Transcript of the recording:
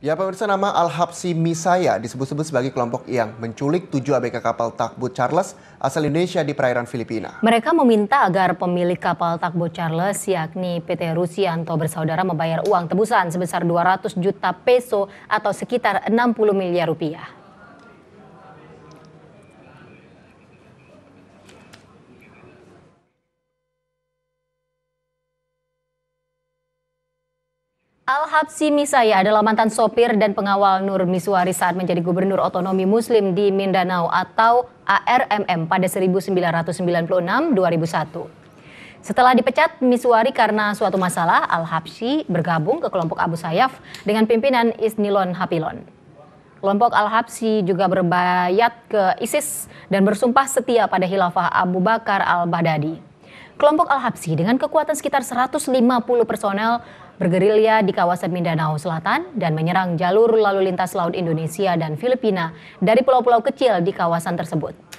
Ya pemirsa nama Al-Habsi Misaya disebut-sebut sebagai kelompok yang menculik tujuh ABK kapal takbut Charles asal Indonesia di perairan Filipina. Mereka meminta agar pemilik kapal takbut Charles yakni PT Rusianto bersaudara membayar uang tebusan sebesar 200 juta peso atau sekitar 60 miliar rupiah. Al-Habsi Misaya adalah mantan sopir dan pengawal Nur Miswari saat menjadi gubernur otonomi muslim di Mindanao atau ARMM pada 1996-2001. Setelah dipecat Miswari karena suatu masalah, Al-Habsi bergabung ke kelompok Abu Sayyaf dengan pimpinan Isnilon Hapilon. Kelompok Al-Habsi juga berbayat ke ISIS dan bersumpah setia pada khilafah Abu Bakar Al-Baghdadi. Kelompok Al-Habsi dengan kekuatan sekitar 150 personel bergerilya di kawasan Mindanao Selatan dan menyerang jalur lalu lintas laut Indonesia dan Filipina dari pulau-pulau kecil di kawasan tersebut.